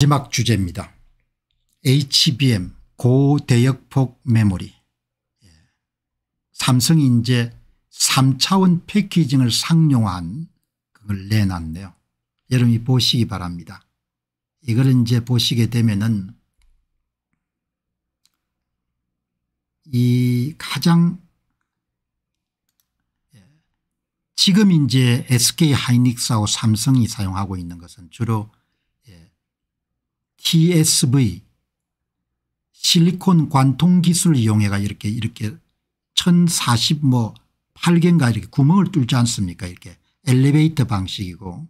마지막 주제입니다. HBM 고대역폭 메모리 예. 삼성이 이제 3차원 패키징을 상용화한 그걸 내놨네요. 여러분이 보시기 바랍니다. 이걸 이제 보시게 되면은 이 가장 예. 지금 이제 SK 하이닉스하고 삼성이 사용하고 있는 것은 주로 CSV 실리콘 관통 기술 을 이용해가 이렇게 이렇게 1040 뭐 8개인가 이렇게 구멍을 뚫지 않습니까 이렇게 엘리베이터 방식이고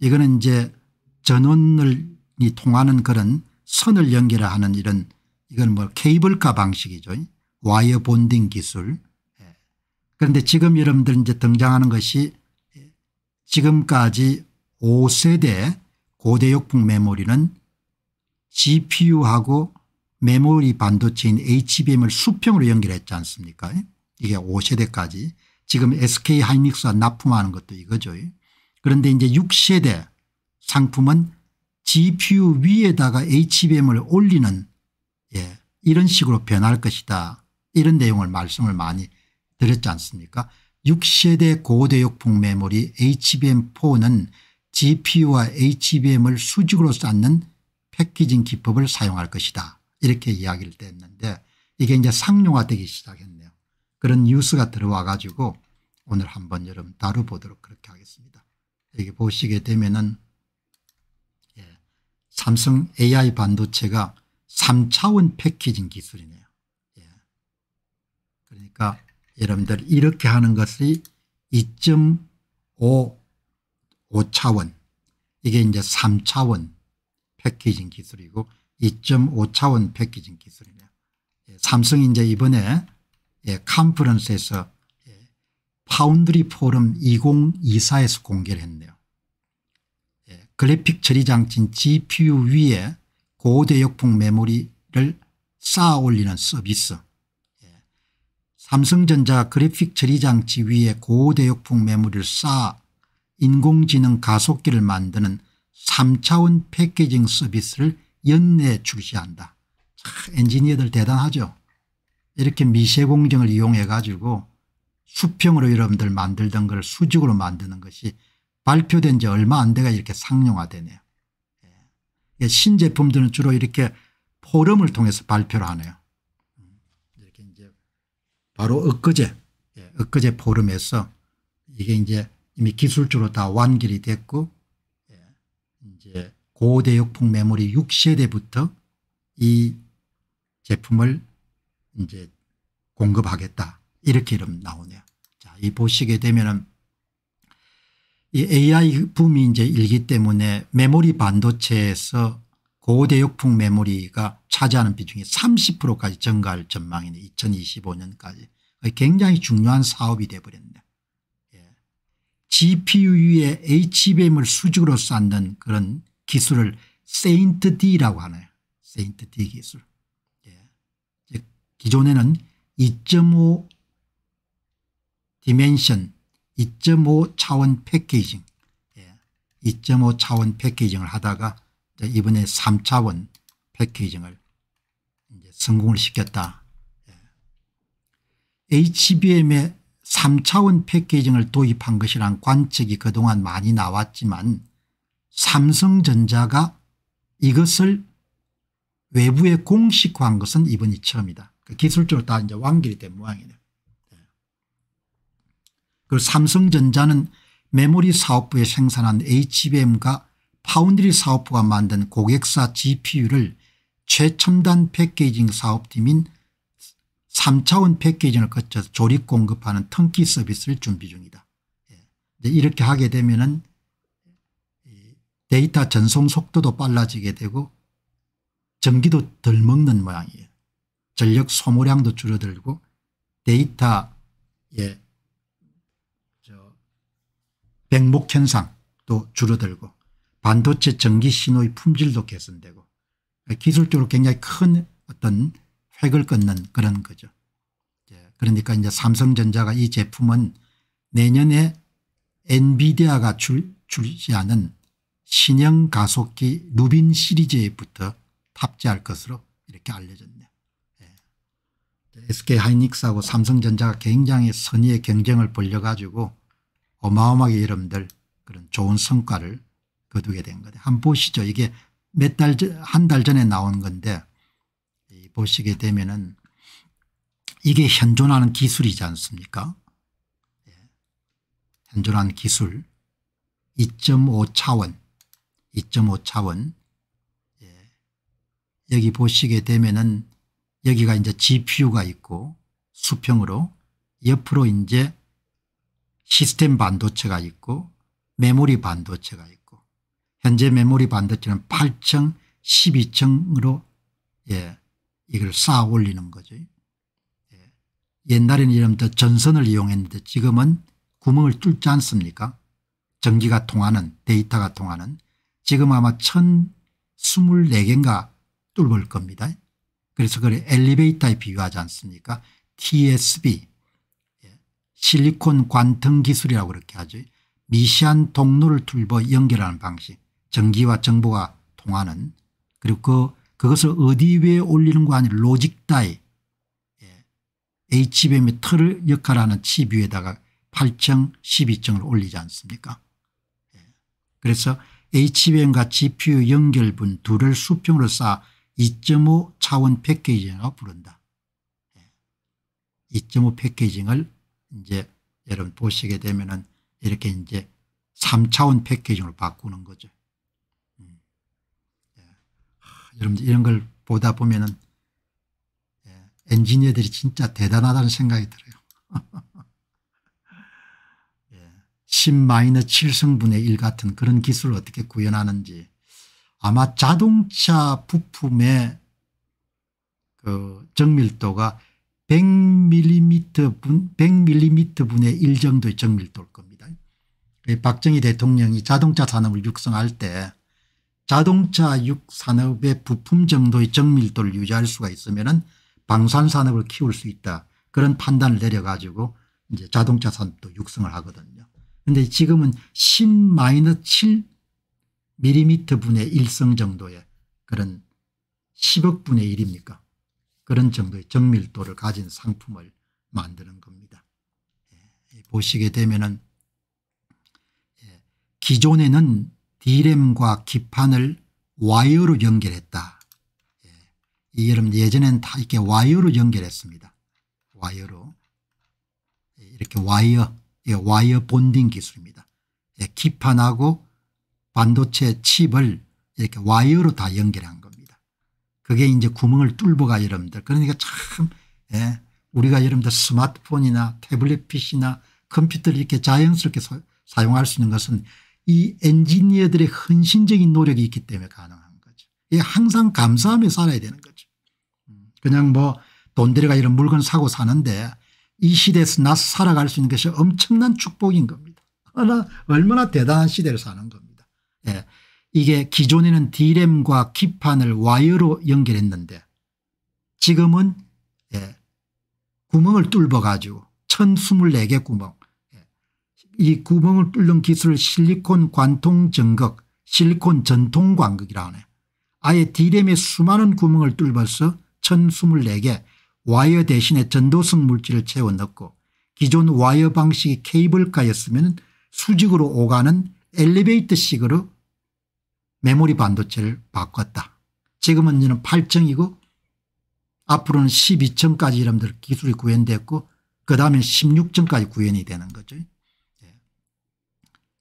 이거는 이제 전원을 이 통하는 그런 선을 연결하는 이런 이건 뭐 케이블카 방식이죠. 와이어 본딩 기술. 예. 그런데 지금 여러분들 이제 등장하는 것이 예, 지금까지 5세대 고대역풍 메모리는 GPU하고 메모리 반도체인 HBM을 수평으로 연결했지 않습니까 이게 5세대까지 지금 SK 하이닉스가 납품하는 것도 이거죠. 그런데 이제 6세대 상품은 GPU 위에다가 HBM을 올리는 예, 이런 식으로 변할 것이다. 이런 내용을 말씀을 많이 드렸지 않습니까 6세대 고대역폭 메모리 HBM4는 GPU와 HBM을 수직으로 쌓는 패키징 기법을 사용할 것이다 이렇게 이야기를 했는데 이게 이제 상용화되기 시작했네요. 그런 뉴스가 들어와 가지고 오늘 한번 여러분 다뤄보도록 그렇게 하겠습니다. 여기 보시게 되면은 예, 삼성 AI 반도체가 3차원 패키징 기술이네요. 예. 그러니까 여러분들 이렇게 하는 것이 2.5 5차원 이게 이제 3차원 패키징 기술이고 2.5차원 패키징 기술이네요. 예, 삼성이 제 이번에 예, 컨퍼런스에서 예, 파운드리 포럼 2024에서 공개를 했네요. 예, 그래픽 처리 장치인 GPU 위에 고대역풍 메모리를 쌓아 올리는 서비스 예, 삼성전자 그래픽 처리 장치 위에 고대역풍 메모리를 쌓아 인공지능 가속기를 만드는 3차원 패키징 서비스를 연내 출시한다. 엔지니어들 대단하죠. 이렇게 미세공정을 이용해 가지고 수평으로 여러분들 만들던 걸 수직으로 만드는 것이 발표된 지 얼마 안 돼가 이렇게 상용화되네요. 예. 신제품들은 주로 이렇게 포럼을 통해서 발표를 하네요. 음, 이렇게 이제 바로 엊그제 예, 엊그제 포럼에서 이게 이제 이미 기술적으로 다 완결이 됐고 이제 고대역폭 메모리 6세대부터 이 제품을 이제 공급하겠다. 이렇게 이름 나오네요. 자, 이 보시게 되면은 이 AI 붐이 이제 일기 때문에 메모리 반도체에서 고대역풍 메모리가 차지하는 비중이 30%까지 증가할 전망이네 2025년까지 굉장히 중요한 사업이 되어버렸네 GPU 위에 HBM을 수직으로 쌓는 그런 기술을 세인트 D라고 하네요. 세인트 D 기술. 예. 기존에는 2.5 디멘션 2.5 차원 패키징 예. 2.5 차원 패키징을 하다가 이번에 3차원 패키징을 성공을 시켰다. 예. HBM의 3차원 패키징을 도입한 것이란 관측이 그동안 많이 나왔지만 삼성전자가 이것을 외부에 공식화한 것은 이번이 처음이다. 그 기술적으로 다 이제 완결이 된 모양이네요. 네. 그 삼성전자는 메모리 사업부에 생산한 HBM과 파운드리 사업부가 만든 고객사 GPU를 최첨단 패케징 사업팀인 3차원 패키징을 거쳐서 조립 공급하는 턴키 서비스를 준비 중이다. 예. 이렇게 하게 되면은 데이터 전송 속도도 빨라지게 되고 전기도 덜 먹는 모양이에요. 전력 소모량도 줄어들고 데이터 예, 백목 현상도 줄어들고 반도체 전기 신호의 품질도 개선되고 기술적으로 굉장히 큰 어떤 획을 끊는 그런 거죠. 그러니까 이제 삼성전자가 이 제품은 내년에 엔비디아가 출, 시하는 신형 가속기 루빈 시리즈에부터 탑재할 것으로 이렇게 알려졌네요. 예. SK하이닉스하고 삼성전자가 굉장히 선의의 경쟁을 벌려가지고 어마어마하게 여러분들 그런 좋은 성과를 거두게 된 건데 한번 보시죠. 이게 몇달한 달 전에 나온 건데 보시게 되면은 이게 현존하는 기술이지 않습니까? 예. 현존하 기술 2.5 차원 2.5 차원 예. 여기 보시게 되면은 여기가 이제 GPU가 있고 수평으로 옆으로 이제 시스템 반도체가 있고 메모리 반도체가 있고 현재 메모리 반도체는 8층 12층으로 예, 이걸 쌓아 올리는 거죠. 옛날에는 이름부터 전선을 이용했는데 지금은 구멍을 뚫지 않습니까 전기가 통하는 데이터가 통하는 지금 아마 1024개인가 뚫을 겁니다. 그래서 그걸 엘리베이터에 비유하지 않습니까 TSB 예, 실리콘 관통 기술이라고 그렇게 하죠. 미시한 통로를 뚫어 연결하는 방식 전기와 정보가 통하는 그리고 그, 그것을 어디 위에 올리는 거 아니라 로직 다이 HBM의 틀을 역할하는 칩 위에다가 8층 12층을 올리지 않습니까 예. 그래서 HBM과 GPU 연결분 둘을 수평으로 쌓아 2.5 차원 패키징이라고 부른다. 2.5 예. 패키징을 이제 여러분 보시게 되면은 이렇게 이제 3차원 패키징으로 바꾸는 거죠. 음. 예. 여러분 이런 걸 보다 보면은 엔지니어들이 진짜 대단하다는 생각이 들어요. 10-7성분의 예. 1 같은 그런 기술을 어떻게 구현하는지 아마 자동차 부품의 그 정밀도가 100mm 분, 100mm 분의 1 정도의 정밀도일 겁니다. 박정희 대통령이 자동차 산업을 육성할 때 자동차 산업의 부품 정도의 정밀도를 유지할 수가 있으면 방산산업을 키울 수 있다. 그런 판단을 내려가지고 이제 자동차 산업도 육성을 하거든요. 근데 지금은 10-7mm 분의 일성 정도의 그런 10억 분의 1입니까? 그런 정도의 정밀도를 가진 상품을 만드는 겁니다. 예, 보시게 되면은 예, 기존에는 D램과 기판을 와이어로 연결했다. 이 여러분 예전엔 다 이렇게 와이어로 연결했습니다. 와이어로. 이렇게 와이어, 예, 와이어 본딩 기술입니다. 예, 기판하고 반도체 칩을 이렇게 와이어로 다 연결한 겁니다. 그게 이제 구멍을 뚫어가 여러분들. 그러니까 참, 예, 우리가 여러분들 스마트폰이나 태블릿 PC나 컴퓨터를 이렇게 자연스럽게 사용할 수 있는 것은 이 엔지니어들의 헌신적인 노력이 있기 때문에 가능합니다. 이 항상 감사함며 살아야 되는 거죠. 그냥 뭐 돈 들여가 이런 물건 사고 사는데 이 시대에서 나 살아갈 수 있는 것이 엄청난 축복인 겁니다. 얼마나, 얼마나 대단한 시대를 사는 겁니다. 예. 이게 기존에는 D램과 기판을 와이어로 연결했는데 지금은 예. 구멍을 뚫어 가지고 1024개 구멍 예. 이 구멍을 뚫는 기술을 실리콘 관통 전극 실리콘 전통 광극이라 하네요. 아예 디램의 수많은 구멍을 뚫어서 1024개 와이어 대신에 전도성 물질을 채워 넣고 기존 와이어 방식이 케이블카였으면 수직으로 오가는 엘리베이터식으로 메모리 반도체를 바꿨다. 지금은 이는 8층이고 앞으로는 12층까지 여러분들 기술이 구현됐고 그 다음에 16층까지 구현이 되는 거죠. 예.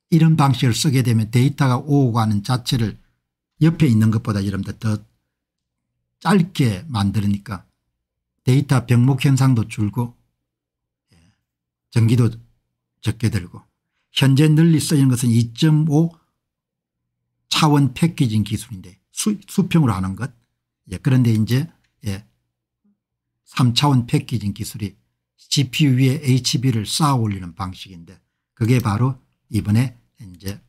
이런 방식을 쓰게 되면 데이터가 오고 가는 자체를 옆에 있는 것보다 여러분들 더 짧게 만드니까 데이터 병목 현상도 줄고 예, 전기도 적게 들고 현재 널리 쓰이는 것은 2.5 차원 패키징 기술인데 수, 수평으로 하는 것 예, 그런데 이제 예, 3차원 패키징 기술이 GPU 위에 HB를 쌓아 올리는 방식인데 그게 바로 이번에 이제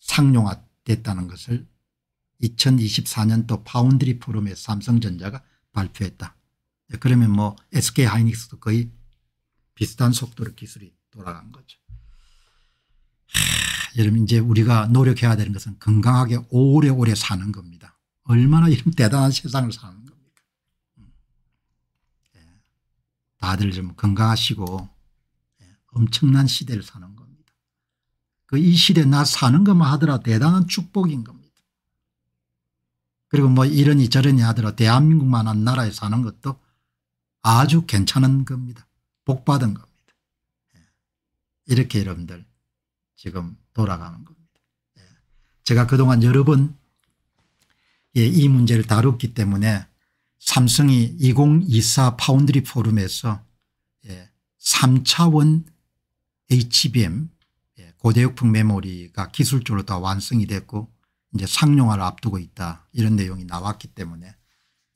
상용화됐다는 것을 2024년도 파운드리 포럼에 삼성전자가 발표했다. 그러면 뭐 SK 하이닉스도 거의 비슷한 속도로 기술이 돌아간 거죠. 하, 여러분 이제 우리가 노력해야 되는 것은 건강하게 오래오래 사는 겁니다. 얼마나 이런 대단한 세상을 사는 겁니까. 음. 예. 다들 좀 건강하시고 예, 엄청난 시대를 사는 겁니다. 그 이 시대 나 사는 것만 하더라 대단한 축복인 겁니다. 그리고 뭐 이러니 저러니 하더라도 대한민국만한 나라에 사는 것도 아주 괜찮은 겁니다. 복받은 겁니다. 예. 이렇게 여러분들 지금 돌아가는 겁니다. 예. 제가 그동안 여러 번이 예, 문제를 다뤘기 때문에 삼성이 2024 파운드리 포럼에서 3차원 HBM 고대역풍 메모리가 기술적으로 다 완성이 됐고 이제 상용화를 앞두고 있다 이런 내용이 나왔기 때문에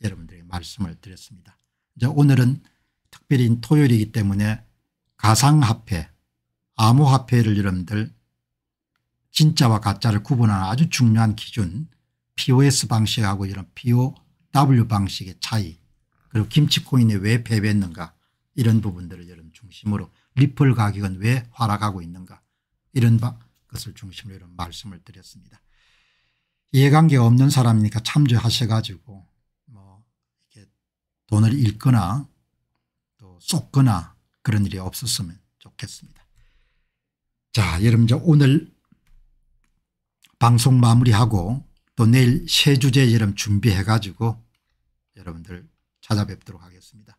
여러분들에게 말씀을 드렸습니다. 이제 오늘은 특별히 토요일이기 때문에 가상화폐 암호화폐를 여러분들 진짜와 가짜를 구분하는 아주 중요한 기준 POS 방식하고 이런 POW 방식의 차이 그리고 김치코인이 왜 패배했는가 이런 부분들을 여러분 중심으로 리플 가격은 왜 하락하고 있는가 이런 것을 중심으로 이런 말씀을 드렸습니다. 이해관계가 없는 사람이니까 참조하셔 가지고 뭐 이렇게 돈을 잃거나 또 쏟거나 그런 일이 없었으면 좋겠습니다. 자 여러분 이제 오늘 방송 마무리하고 또 내일 새 주제 여름 준비해 가지고 여러분들 찾아뵙도록 하겠습니다.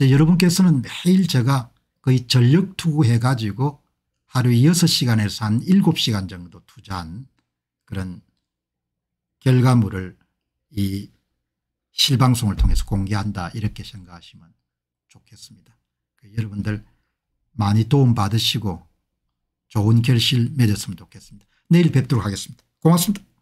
여러분께서는 매일 제가 거의 전력 투구해 가지고 하루에 6시간에서 한 7시간 정도 투자한 그런 결과물을 이 실방송을 통해서 공개한다 이렇게 생각하시면 좋겠습니다. 그 여러분들 많이 도움받으시고 좋은 결실 맺었으면 좋겠습니다. 내일 뵙도록 하겠습니다. 고맙습니다.